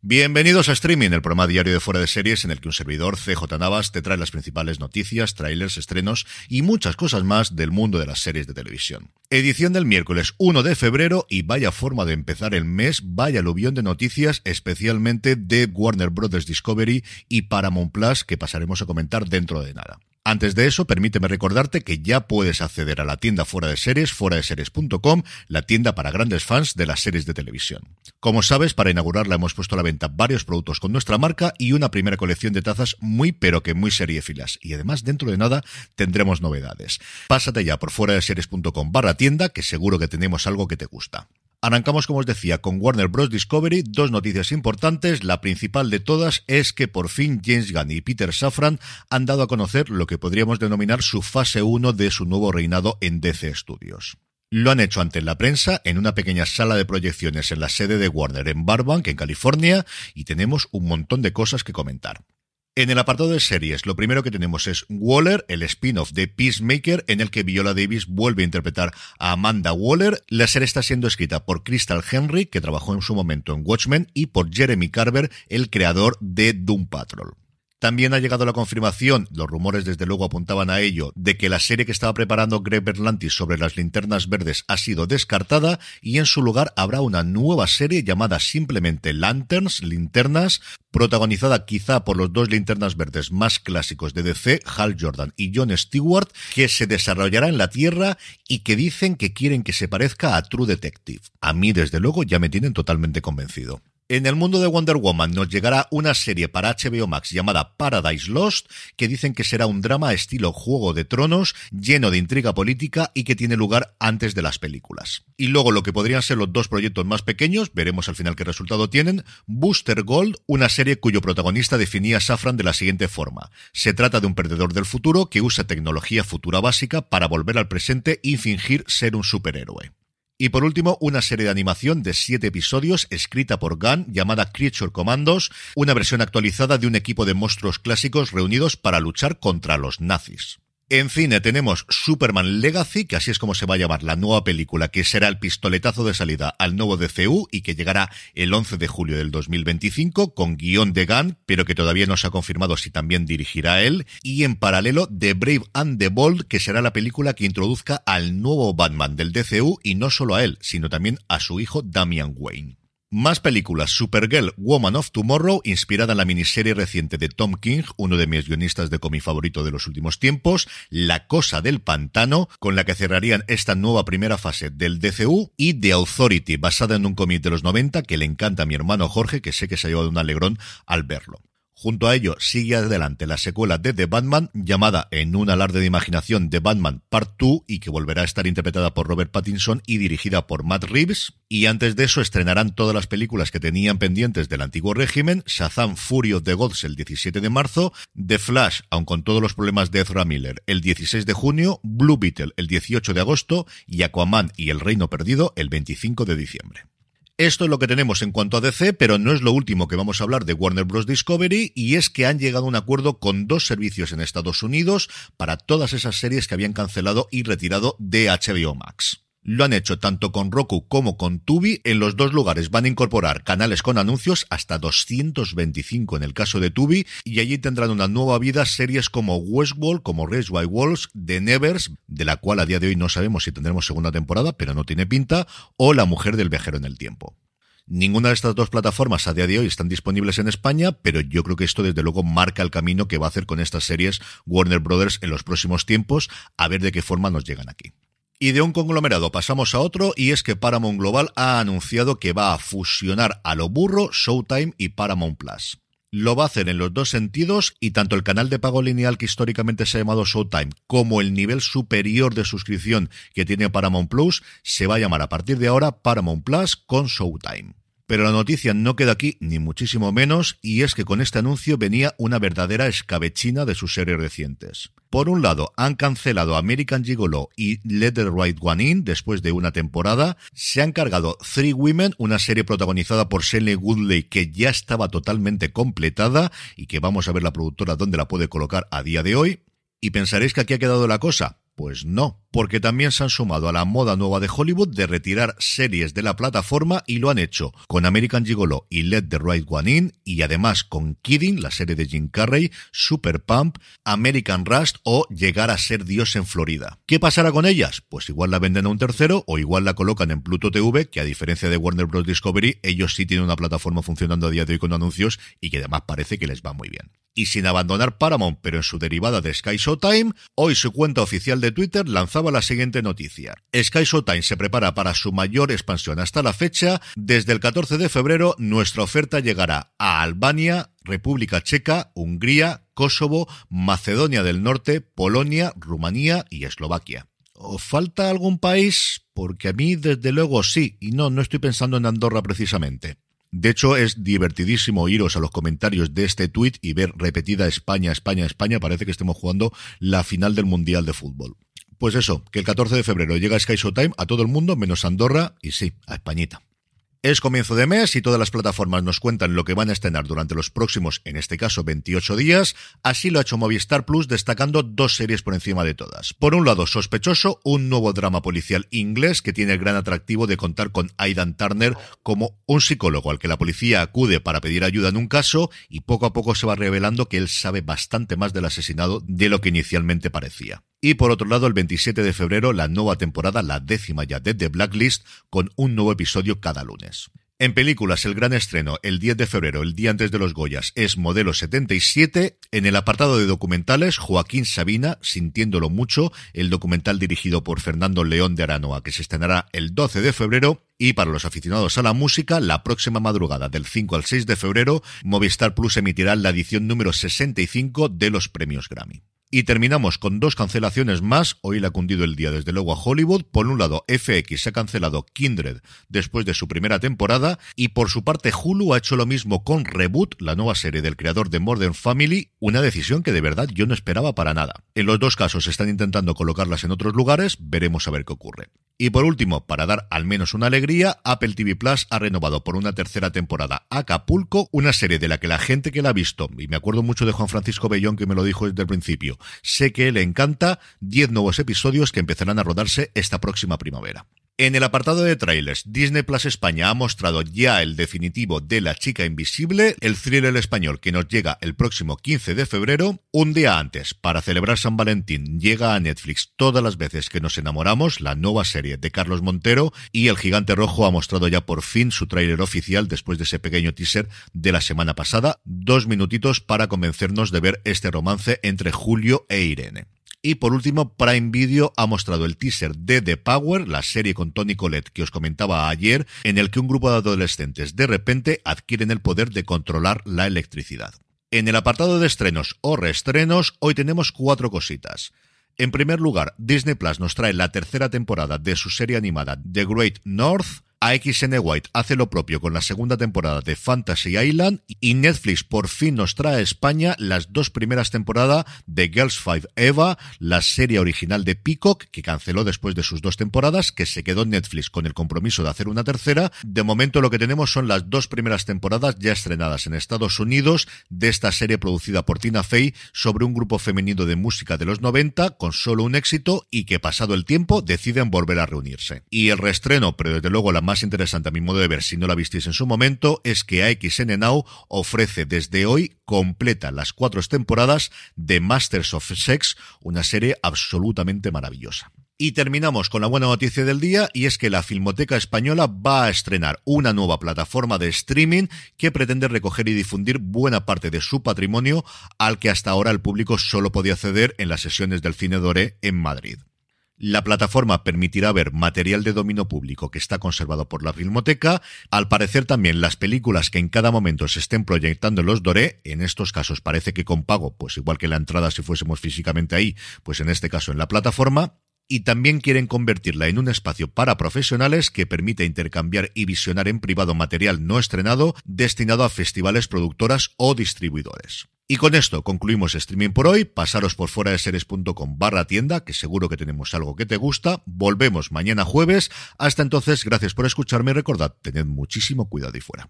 Bienvenidos a Streaming, el programa diario de fuera de series en el que un servidor, CJ Navas, te trae las principales noticias, trailers, estrenos y muchas cosas más del mundo de las series de televisión. Edición del miércoles 1 de febrero y vaya forma de empezar el mes, vaya aluvión de noticias, especialmente de Warner Bros. Discovery y Paramount Plus, que pasaremos a comentar dentro de nada. Antes de eso, permíteme recordarte que ya puedes acceder a la tienda fuera de series, fuera de series.com, la tienda para grandes fans de las series de televisión. Como sabes, para inaugurarla hemos puesto a la venta varios productos con nuestra marca y una primera colección de tazas muy pero que muy seriefilas. Y además, dentro de nada, tendremos novedades. Pásate ya por fuera de series.com barra tienda, que seguro que tenemos algo que te gusta. Arrancamos, como os decía, con Warner Bros. Discovery. Dos noticias importantes. La principal de todas es que por fin James Gunn y Peter Safran han dado a conocer lo que podríamos denominar su fase 1 de su nuevo reinado en DC Studios. Lo han hecho ante la prensa en una pequeña sala de proyecciones en la sede de Warner en Barbank, en California, y tenemos un montón de cosas que comentar. En el apartado de series, lo primero que tenemos es Waller, el spin-off de Peacemaker, en el que Viola Davis vuelve a interpretar a Amanda Waller. La serie está siendo escrita por Crystal Henry, que trabajó en su momento en Watchmen, y por Jeremy Carver, el creador de Doom Patrol. También ha llegado la confirmación, los rumores desde luego apuntaban a ello, de que la serie que estaba preparando Greg Berlanti sobre las linternas verdes ha sido descartada y en su lugar habrá una nueva serie llamada simplemente Lanterns, Linternas, protagonizada quizá por los dos linternas verdes más clásicos de DC, Hal Jordan y John Stewart, que se desarrollará en la Tierra y que dicen que quieren que se parezca a True Detective. A mí, desde luego, ya me tienen totalmente convencido. En el mundo de Wonder Woman nos llegará una serie para HBO Max llamada Paradise Lost, que dicen que será un drama estilo Juego de Tronos, lleno de intriga política y que tiene lugar antes de las películas. Y luego lo que podrían ser los dos proyectos más pequeños, veremos al final qué resultado tienen, Booster Gold, una serie cuyo protagonista definía Safran de la siguiente forma. Se trata de un perdedor del futuro que usa tecnología futura básica para volver al presente y fingir ser un superhéroe. Y por último, una serie de animación de siete episodios escrita por Gunn llamada Creature Commandos, una versión actualizada de un equipo de monstruos clásicos reunidos para luchar contra los nazis. En cine tenemos Superman Legacy, que así es como se va a llamar la nueva película, que será el pistoletazo de salida al nuevo DCU y que llegará el 11 de julio del 2025 con guion de Gunn, pero que todavía no se ha confirmado si también dirigirá él. Y en paralelo, The Brave and the Bold, que será la película que introduzca al nuevo Batman del DCU y no solo a él, sino también a su hijo Damian Wayne. Más películas. Supergirl, Woman of Tomorrow, inspirada en la miniserie reciente de Tom King, uno de mis guionistas de cómic favorito de los últimos tiempos. La Cosa del Pantano, con la que cerrarían esta nueva primera fase del DCU. Y The Authority, basada en un cómic de los 90 que le encanta a mi hermano Jorge, que sé que se ha llevado un alegrón al verlo. Junto a ello, sigue adelante la secuela de The Batman, llamada en un alarde de imaginación The Batman Part 2, y que volverá a estar interpretada por Robert Pattinson y dirigida por Matt Reeves. Y antes de eso estrenarán todas las películas que tenían pendientes del antiguo régimen, Shazam Furio de the Gods el 17 de marzo, The Flash, aun con todos los problemas de Ezra Miller, el 16 de junio, Blue Beetle el 18 de agosto y Aquaman y El Reino Perdido el 25 de diciembre. Esto es lo que tenemos en cuanto a DC, pero no es lo último que vamos a hablar de Warner Bros. Discovery, y es que han llegado a un acuerdo con dos servicios en Estados Unidos para todas esas series que habían cancelado y retirado de HBO Max. Lo han hecho tanto con Roku como con Tubi. En los dos lugares van a incorporar canales con anuncios hasta 225 en el caso de Tubi y allí tendrán una nueva vida series como Westworld, como Race by Walls The Nevers, de la cual a día de hoy no sabemos si tendremos segunda temporada, pero no tiene pinta, o La mujer del Vejero en el tiempo. Ninguna de estas dos plataformas a día de hoy están disponibles en España, pero yo creo que esto desde luego marca el camino que va a hacer con estas series Warner Brothers en los próximos tiempos, a ver de qué forma nos llegan aquí. Y de un conglomerado pasamos a otro y es que Paramount Global ha anunciado que va a fusionar a lo burro Showtime y Paramount Plus. Lo va a hacer en los dos sentidos y tanto el canal de pago lineal que históricamente se ha llamado Showtime como el nivel superior de suscripción que tiene Paramount Plus se va a llamar a partir de ahora Paramount Plus con Showtime. Pero la noticia no queda aquí, ni muchísimo menos, y es que con este anuncio venía una verdadera escabechina de sus series recientes. Por un lado, han cancelado American Gigolo y Let Right One In después de una temporada. Se han cargado Three Women, una serie protagonizada por Shelley Woodley que ya estaba totalmente completada y que vamos a ver la productora dónde la puede colocar a día de hoy. ¿Y pensaréis que aquí ha quedado la cosa? Pues no, porque también se han sumado a la moda nueva de Hollywood de retirar series de la plataforma y lo han hecho con American Gigolo y Let the Right One In y además con Kidding, la serie de Jim Carrey, Super Pump, American Rust o Llegar a ser Dios en Florida. ¿Qué pasará con ellas? Pues igual la venden a un tercero o igual la colocan en Pluto TV, que a diferencia de Warner Bros. Discovery, ellos sí tienen una plataforma funcionando a día de hoy con anuncios y que además parece que les va muy bien y sin abandonar Paramount, pero en su derivada de Sky Showtime, hoy su cuenta oficial de Twitter lanza la siguiente noticia. Sky Showtime se prepara para su mayor expansión hasta la fecha. Desde el 14 de febrero, nuestra oferta llegará a Albania, República Checa, Hungría, Kosovo, Macedonia del Norte, Polonia, Rumanía y Eslovaquia. ¿Os falta algún país? Porque a mí, desde luego, sí, y no, no estoy pensando en Andorra precisamente. De hecho, es divertidísimo iros a los comentarios de este tuit y ver repetida España, España, España. Parece que estemos jugando la final del Mundial de Fútbol. Pues eso, que el 14 de febrero llega Sky Showtime a todo el mundo, menos Andorra y sí, a Españita. Es comienzo de mes y todas las plataformas nos cuentan lo que van a estrenar durante los próximos, en este caso, 28 días. Así lo ha hecho Movistar Plus, destacando dos series por encima de todas. Por un lado, Sospechoso, un nuevo drama policial inglés que tiene el gran atractivo de contar con Aidan Turner como un psicólogo al que la policía acude para pedir ayuda en un caso y poco a poco se va revelando que él sabe bastante más del asesinado de lo que inicialmente parecía. Y por otro lado, el 27 de febrero, la nueva temporada, la décima ya de The Blacklist, con un nuevo episodio cada lunes. En películas, el gran estreno, el 10 de febrero, el día antes de los Goyas, es Modelo 77. En el apartado de documentales, Joaquín Sabina, sintiéndolo mucho, el documental dirigido por Fernando León de Aranoa, que se estrenará el 12 de febrero. Y para los aficionados a la música, la próxima madrugada del 5 al 6 de febrero, Movistar Plus emitirá la edición número 65 de los premios Grammy. Y terminamos con dos cancelaciones más. Hoy le ha cundido el día, desde luego, a Hollywood. Por un lado, FX ha cancelado Kindred después de su primera temporada. Y por su parte, Hulu ha hecho lo mismo con Reboot, la nueva serie del creador de Modern Family. Una decisión que de verdad yo no esperaba para nada. En los dos casos están intentando colocarlas en otros lugares. Veremos a ver qué ocurre. Y por último, para dar al menos una alegría, Apple TV Plus ha renovado por una tercera temporada Acapulco, una serie de la que la gente que la ha visto, y me acuerdo mucho de Juan Francisco Bellón que me lo dijo desde el principio, sé que le encanta 10 nuevos episodios que empezarán a rodarse esta próxima primavera. En el apartado de trailers, Disney Plus España ha mostrado ya el definitivo de La Chica Invisible, el thriller español que nos llega el próximo 15 de febrero. Un día antes, para celebrar San Valentín, llega a Netflix todas las veces que nos enamoramos, la nueva serie de Carlos Montero, y El Gigante Rojo ha mostrado ya por fin su tráiler oficial después de ese pequeño teaser de la semana pasada. Dos minutitos para convencernos de ver este romance entre Julio e Irene. Y por último, Prime Video ha mostrado el teaser de The Power, la serie con Tony Collette que os comentaba ayer, en el que un grupo de adolescentes de repente adquieren el poder de controlar la electricidad. En el apartado de estrenos o reestrenos, hoy tenemos cuatro cositas. En primer lugar, Disney Plus nos trae la tercera temporada de su serie animada The Great North, AXN White hace lo propio con la segunda temporada de Fantasy Island y Netflix por fin nos trae a España las dos primeras temporadas de Girls Five Eva, la serie original de Peacock que canceló después de sus dos temporadas, que se quedó Netflix con el compromiso de hacer una tercera. De momento lo que tenemos son las dos primeras temporadas ya estrenadas en Estados Unidos de esta serie producida por Tina Fey sobre un grupo femenino de música de los 90 con solo un éxito y que pasado el tiempo deciden volver a reunirse. Y el reestreno, pero desde luego la más interesante a mi modo de ver, si no la visteis en su momento, es que AXN Now ofrece desde hoy completa las cuatro temporadas de Masters of Sex, una serie absolutamente maravillosa. Y terminamos con la buena noticia del día y es que la Filmoteca Española va a estrenar una nueva plataforma de streaming que pretende recoger y difundir buena parte de su patrimonio al que hasta ahora el público solo podía acceder en las sesiones del Cine Doré en Madrid. La plataforma permitirá ver material de dominio público que está conservado por la Filmoteca, al parecer también las películas que en cada momento se estén proyectando en los Doré, en estos casos parece que con pago, pues igual que la entrada si fuésemos físicamente ahí, pues en este caso en la plataforma, y también quieren convertirla en un espacio para profesionales que permite intercambiar y visionar en privado material no estrenado destinado a festivales, productoras o distribuidores. Y con esto concluimos streaming por hoy. Pasaros por fuera de seres.com barra tienda, que seguro que tenemos algo que te gusta. Volvemos mañana jueves. Hasta entonces, gracias por escucharme y recordad, tened muchísimo cuidado y fuera.